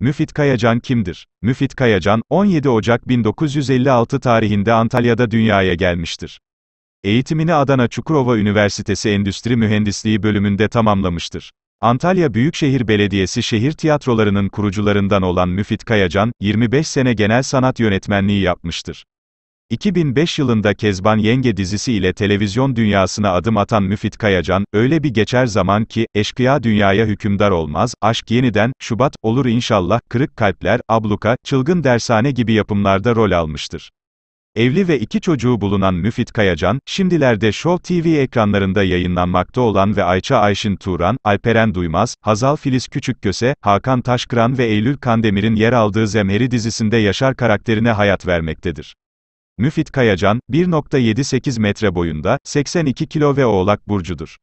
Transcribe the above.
Müfit Kayacan kimdir? Müfit Kayacan, 17 Ocak 1956 tarihinde Antalya'da dünyaya gelmiştir. Eğitimini Adana Çukurova Üniversitesi Endüstri Mühendisliği bölümünde tamamlamıştır. Antalya Büyükşehir Belediyesi şehir tiyatrolarının kurucularından olan Müfit Kayacan, 25 sene genel sanat yönetmenliği yapmıştır. 2005 yılında Kezban Yenge dizisi ile televizyon dünyasına adım atan Müfit Kayacan, öyle bir geçer zaman ki, eşkıya dünyaya hükümdar olmaz, aşk yeniden, Şubat, olur inşallah, Kırık Kalpler, Abluka, Çılgın Dershane gibi yapımlarda rol almıştır. Evli ve iki çocuğu bulunan Müfit Kayacan, şimdilerde Show TV ekranlarında yayınlanmakta olan ve Ayça Ayşin Turan, Alperen Duymaz, Hazal Filiz Küçükköse, Hakan Taşkıran ve Eylül Kandemir'in yer aldığı Zemheri dizisinde Yaşar karakterine hayat vermektedir. Müfit Kayacan, 1.78 metre boyunda, 82 kilo ve Oğlak Burcu'dur.